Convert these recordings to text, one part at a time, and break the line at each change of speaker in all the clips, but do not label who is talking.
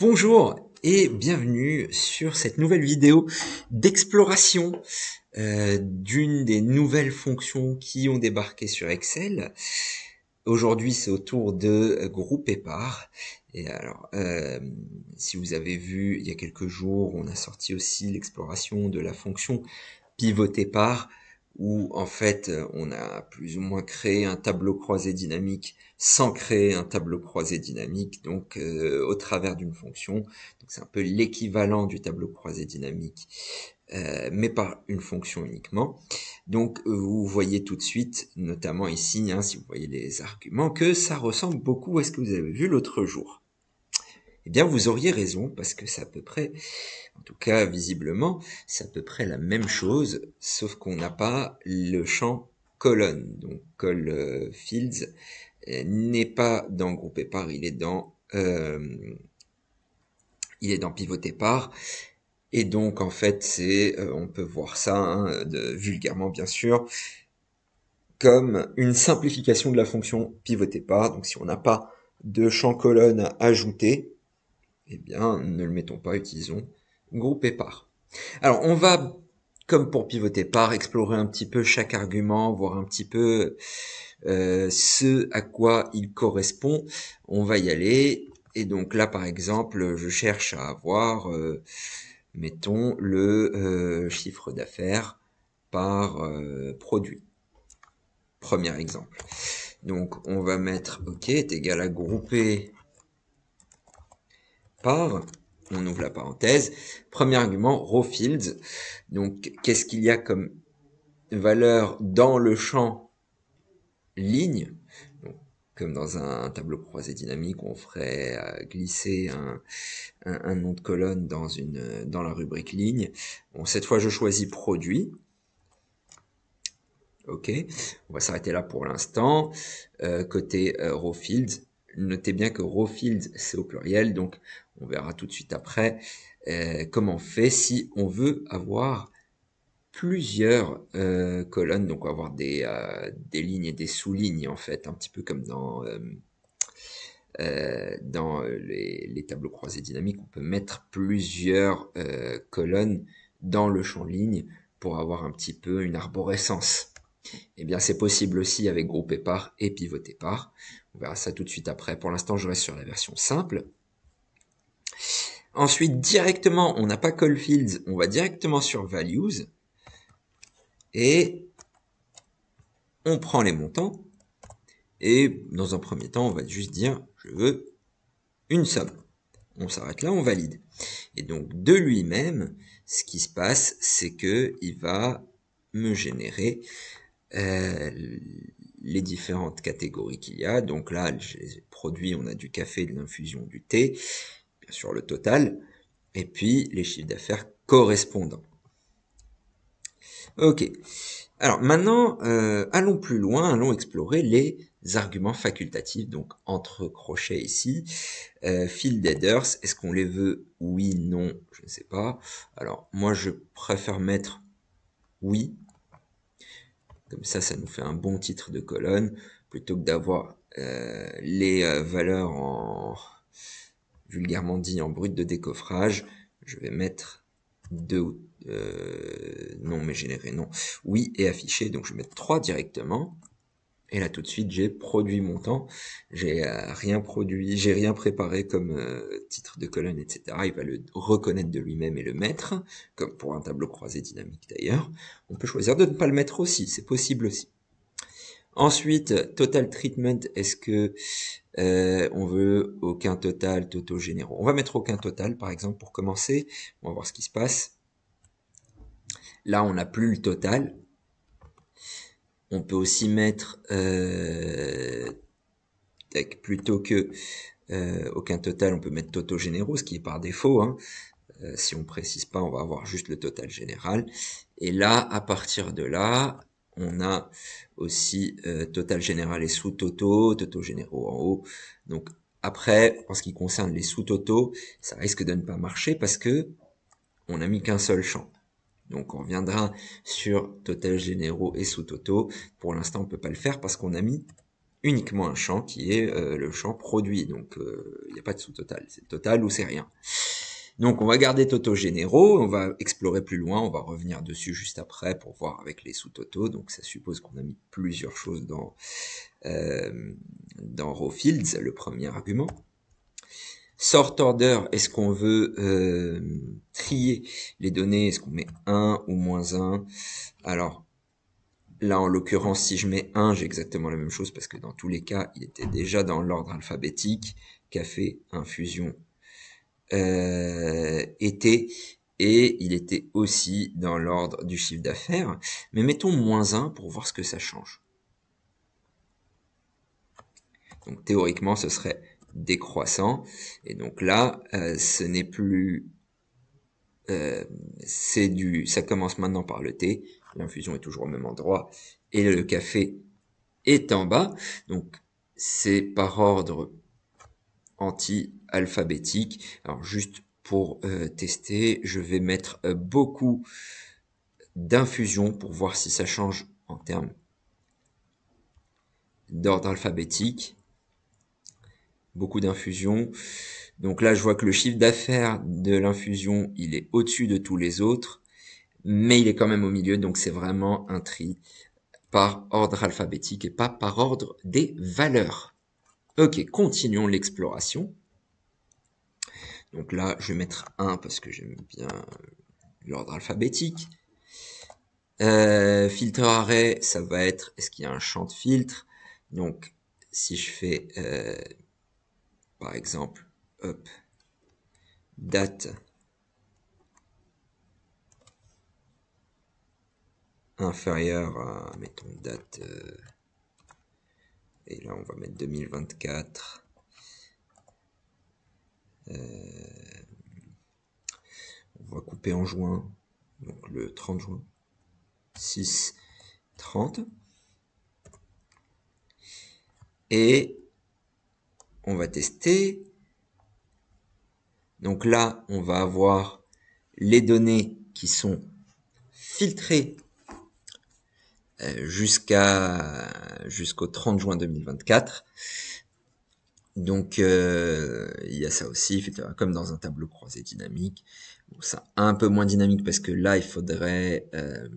Bonjour et bienvenue sur cette nouvelle vidéo d'exploration euh, d'une des nouvelles fonctions qui ont débarqué sur Excel. Aujourd'hui, c'est au tour de grouper par. Et alors, euh, si vous avez vu, il y a quelques jours, on a sorti aussi l'exploration de la fonction pivoter par où en fait euh, on a plus ou moins créé un tableau croisé dynamique sans créer un tableau croisé dynamique, donc euh, au travers d'une fonction. C'est un peu l'équivalent du tableau croisé dynamique, euh, mais par une fonction uniquement. Donc vous voyez tout de suite, notamment ici, hein, si vous voyez les arguments, que ça ressemble beaucoup à ce que vous avez vu l'autre jour. Eh bien, vous auriez raison, parce que c'est à peu près, en tout cas, visiblement, c'est à peu près la même chose, sauf qu'on n'a pas le champ colonne. Donc, col Fields euh, n'est pas dans groupé par, il est dans, euh, il est dans pivoté par. Et donc, en fait, c'est, euh, on peut voir ça, hein, de, vulgairement, bien sûr, comme une simplification de la fonction pivoté par. Donc, si on n'a pas de champ colonne ajouté, eh bien, ne le mettons pas, utilisons groupé par. Alors, on va, comme pour pivoter par, explorer un petit peu chaque argument, voir un petit peu euh, ce à quoi il correspond. On va y aller. Et donc là, par exemple, je cherche à avoir, euh, mettons, le euh, chiffre d'affaires par produit. Premier exemple. Donc, on va mettre OK est égal à grouper par, on ouvre la parenthèse, premier argument, row fields. Donc, qu'est-ce qu'il y a comme valeur dans le champ ligne comme dans un tableau croisé dynamique, on ferait euh, glisser un, nom de colonne dans, une, dans la rubrique ligne. Bon, cette fois, je choisis produit. OK, on va s'arrêter là pour l'instant. Euh, côté euh, row fields, notez bien que row fields, c'est au pluriel, donc on verra tout de suite après euh, comment on fait si on veut avoir plusieurs euh, colonnes, donc avoir euh, des, lignes et des sous-lignes en fait, un petit peu comme dans, dans les, les, tableaux croisés dynamiques, on peut mettre plusieurs colonnes dans le champ ligne pour avoir un petit peu une arborescence. Eh bien, c'est possible aussi avec groupé par et pivoté par. On verra ça tout de suite après. Pour l'instant, je reste sur la version simple. Ensuite, directement, on n'a pas fields », on va directement sur Values. Et on prend les montants. Et dans un premier temps, on va juste dire, je veux une somme. On s'arrête là, on valide. Et donc, de lui-même, ce qui se passe, c'est que il va me générer euh, les différentes catégories qu'il y a. Donc là, j'ai produit, on a du café, de l'infusion, du thé sur le total, et puis les chiffres d'affaires correspondants. Ok. Alors maintenant, euh, allons plus loin, allons explorer les arguments facultatifs, donc entre crochets ici. Euh, field headers, est-ce qu'on les veut Oui, non, je ne sais pas. Alors moi je préfère mettre oui. Comme ça, ça nous fait un bon titre de colonne, plutôt que d'avoir euh, les euh, valeurs en vulgairement dit en brut de décoffrage. Je vais mettre deux, euh, non mais générer, non, oui et afficher, donc je vais mettre trois directement. Et là tout de suite j'ai produit mon temps, j'ai euh, rien produit, j'ai rien préparé comme euh, titre de colonne, etc. Il va le reconnaître de lui-même et le mettre, comme pour un tableau croisé dynamique d'ailleurs. On peut choisir de ne pas le mettre aussi, c'est possible aussi. Ensuite, total treatment, est-ce que euh, on veut aucun total, Toto généraux On va mettre aucun total, par exemple, pour commencer. On va voir ce qui se passe. Là, on n'a plus le total. On peut aussi mettre, euh, plutôt que euh, aucun total, on peut mettre Toto généraux, ce qui est par défaut. Hein. Euh, si on précise pas, on va avoir juste le total général. Et là, à partir de là, on a aussi euh, Total Général et sous Toto, Toto généraux en haut. Donc après, en ce qui concerne les sous-totaux, ça risque de ne pas marcher parce que on n'a mis qu'un seul champ. Donc on reviendra sur total généraux et sous Toto. Pour l'instant, on ne peut pas le faire parce qu'on a mis uniquement un champ qui est euh, le champ produit. Donc euh, il n'y a pas de sous-total. C'est total ou c'est rien. Donc on va garder totaux généraux, on va explorer plus loin, on va revenir dessus juste après pour voir avec les sous-totaux. Donc ça suppose qu'on a mis plusieurs choses dans, euh, dans Raw Fields, le premier argument. Sort order, est-ce qu'on veut euh, trier les données Est-ce qu'on met 1 ou moins 1 Alors, Là, en l'occurrence, si je mets 1, j'ai exactement la même chose parce que dans tous les cas, il était déjà dans l'ordre alphabétique. Café, infusion, euh, était et il était aussi dans l'ordre du chiffre d'affaires. Mais mettons moins 1 pour voir ce que ça change. Donc théoriquement, ce serait décroissant. Et donc là, euh, ce n'est plus... Euh, c'est du, ça commence maintenant par le thé, l'infusion est toujours au même endroit, et le café est en bas, donc c'est par ordre anti alphabétique. Alors juste pour euh, tester, je vais mettre euh, beaucoup d'infusions pour voir si ça change en termes d'ordre alphabétique. Beaucoup d'infusions. Donc là, je vois que le chiffre d'affaires de l'infusion, il est au-dessus de tous les autres, mais il est quand même au milieu, donc c'est vraiment un tri par ordre alphabétique et pas par ordre des valeurs. Ok, continuons l'exploration. Donc là, je vais mettre 1 parce que j'aime bien euh, l'ordre alphabétique. Euh, filtre arrêt, ça va être, est-ce qu'il y a un champ de filtre Donc, si je fais, euh, par exemple, date inférieure à, mettons, date, et là, on va mettre 2024. Euh, on va couper en juin, donc le 30 juin. 6, 30. Et on va tester. Donc là, on va avoir les données qui sont filtrées euh, jusqu'à jusqu'au 30 juin 2024. Donc euh, il y a ça aussi, comme dans un tableau croisé dynamique. ça un peu moins dynamique parce que là il faudrait euh,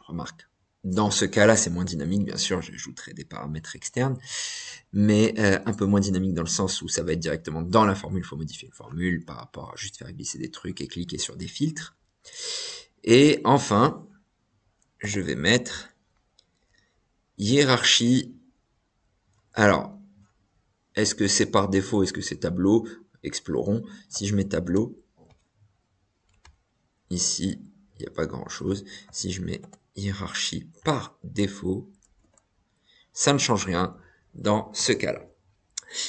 remarque. Dans ce cas-là, c'est moins dynamique, bien sûr, j'ajouterai des paramètres externes, mais euh, un peu moins dynamique dans le sens où ça va être directement dans la formule, il faut modifier une formule par rapport à juste faire glisser des trucs et cliquer sur des filtres. Et enfin, je vais mettre hiérarchie. Alors, est-ce que c'est par défaut Est-ce que c'est tableau Explorons. Si je mets tableau, ici, il n'y a pas grand-chose. Si je mets hiérarchie par défaut, ça ne change rien dans ce cas-là.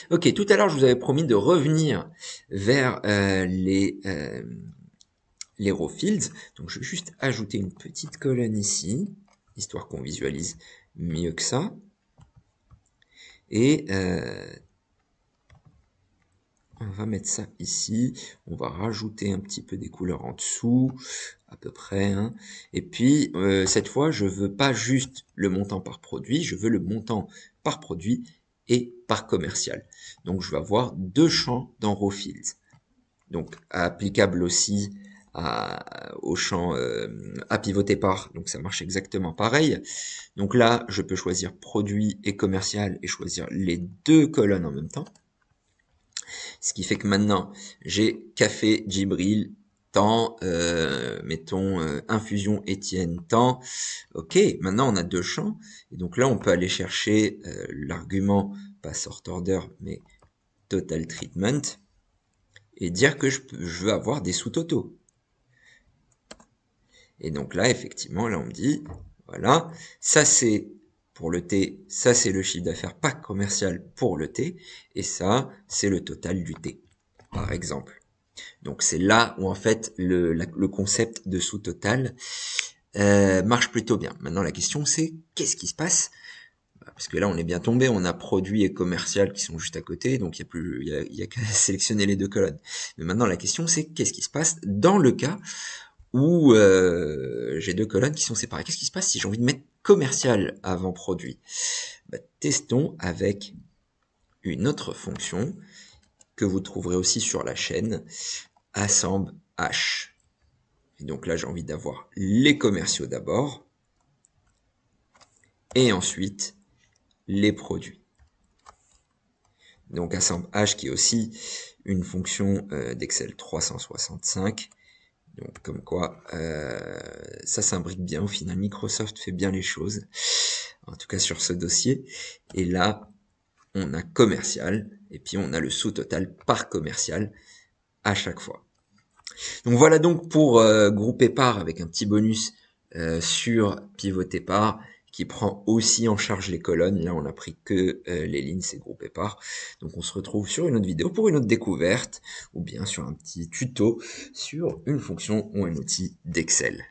Ok, tout à l'heure, je vous avais promis de revenir vers euh, les, euh, les fields. Donc, je vais juste ajouter une petite colonne ici, histoire qu'on visualise mieux que ça. Et euh, on va mettre ça ici, on va rajouter un petit peu des couleurs en dessous, à peu près. Hein. Et puis, euh, cette fois, je veux pas juste le montant par produit, je veux le montant par produit et par commercial. Donc, je vais avoir deux champs dans Raw Fields. Donc, applicable aussi à, au champ euh, à pivoter par, donc ça marche exactement pareil. Donc là, je peux choisir produit et commercial et choisir les deux colonnes en même temps. Ce qui fait que maintenant, j'ai café jibril temps, euh, mettons euh, infusion Étienne, temps. Ok, maintenant on a deux champs. Et donc là, on peut aller chercher euh, l'argument, pas sort order, mais total treatment, et dire que je, je veux avoir des sous-totaux. Et donc là, effectivement, là on me dit, voilà, ça c'est pour le thé, ça c'est le chiffre d'affaires pas commercial pour le thé, et ça c'est le total du thé, par exemple. Donc c'est là où en fait le, concept de sous-total euh, marche plutôt bien. Maintenant la question c'est qu'est-ce qui se passe bah, parce que là on est bien tombé, on a produit et commercial qui sont juste à côté, donc il y a plus, y a, qu'à sélectionner les deux colonnes. Mais maintenant la question c'est qu'est-ce qui se passe dans le cas où euh, j'ai deux colonnes qui sont séparées Qu'est-ce qui se passe si j'ai envie de mettre commercial avant produit. Bah, testons avec une autre fonction que vous trouverez aussi sur la chaîne, assemble h. Et donc là, j'ai envie d'avoir les commerciaux d'abord, et ensuite les produits. Donc assemble h qui est aussi une fonction euh, d'Excel 365 donc comme quoi, euh, ça s'imbrique bien. Au final, Microsoft fait bien les choses, en tout cas sur ce dossier. Et là, on a commercial, et puis on a le sous total par commercial à chaque fois. Donc voilà donc pour euh, grouper par avec un petit bonus euh, sur pivoter par qui prend aussi en charge les colonnes. Là, on n'a pris que euh, les lignes, c'est groupé par. Donc, on se retrouve sur une autre vidéo pour une autre découverte ou bien sur un petit tuto sur une fonction ou un outil d'Excel.